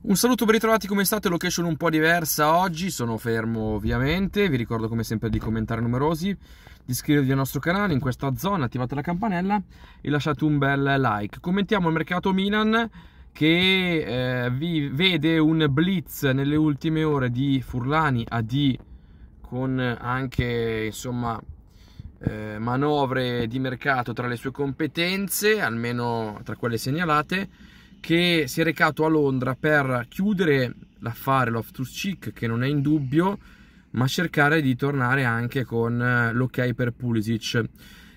Un saluto, ben ritrovati, come state? Location un po' diversa oggi, sono fermo ovviamente, vi ricordo come sempre di commentare numerosi, di iscrivervi al nostro canale in questa zona, attivate la campanella e lasciate un bel like. Commentiamo il mercato Milan che eh, vi vede un blitz nelle ultime ore di Furlani a D con anche insomma eh, manovre di mercato tra le sue competenze, almeno tra quelle segnalate che si è recato a Londra per chiudere l'affare Love to Chic, che non è in dubbio, ma cercare di tornare anche con eh, l'ok per Pulisic,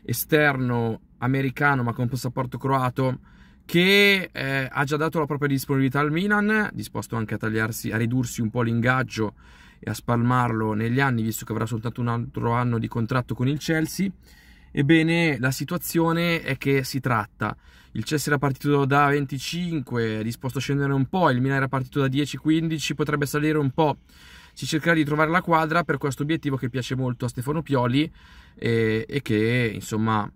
esterno americano ma con passaporto croato, che eh, ha già dato la propria disponibilità al Milan, disposto anche a, tagliarsi, a ridursi un po' l'ingaggio e a spalmarlo negli anni, visto che avrà soltanto un altro anno di contratto con il Chelsea Ebbene, la situazione è che si tratta. Il Chess era partito da 25, è disposto a scendere un po', il Milan era partito da 10-15, potrebbe salire un po'. Si cercherà di trovare la quadra per questo obiettivo che piace molto a Stefano Pioli e, e che, insomma,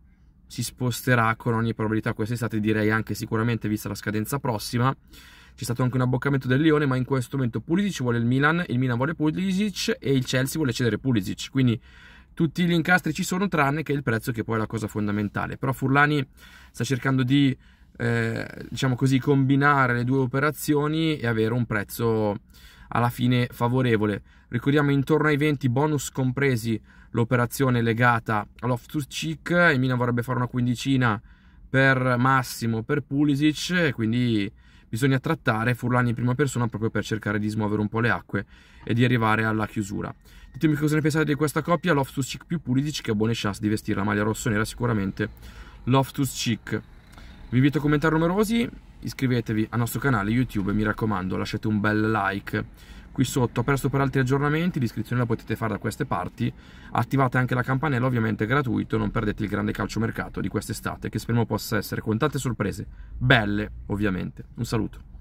si sposterà con ogni probabilità quest'estate, direi anche sicuramente vista la scadenza prossima. C'è stato anche un abboccamento del Lione, ma in questo momento Pulisic vuole il Milan, il Milan vuole Pulisic e il Chelsea vuole cedere Pulisic, quindi tutti gli incastri ci sono tranne che il prezzo che poi è la cosa fondamentale. Però Furlani sta cercando di, eh, diciamo così, combinare le due operazioni e avere un prezzo alla fine favorevole. Ricordiamo intorno ai 20 bonus compresi l'operazione legata all'off-to cheek, e Mina vorrebbe fare una quindicina per Massimo, per Pulisic, quindi bisogna trattare Furlani in prima persona proprio per cercare di smuovere un po' le acque e di arrivare alla chiusura. Ditemi cosa ne pensate di questa coppia, Loftus-Cheek più Pulisic che ha buone chance di vestire la maglia rossonera sicuramente Loftus-Cheek. Vi invito a commentare numerosi, iscrivetevi al nostro canale YouTube, mi raccomando lasciate un bel like qui sotto presto per altri aggiornamenti l'iscrizione la potete fare da queste parti attivate anche la campanella ovviamente è gratuito non perdete il grande calciomercato di quest'estate che speriamo possa essere con tante sorprese belle ovviamente un saluto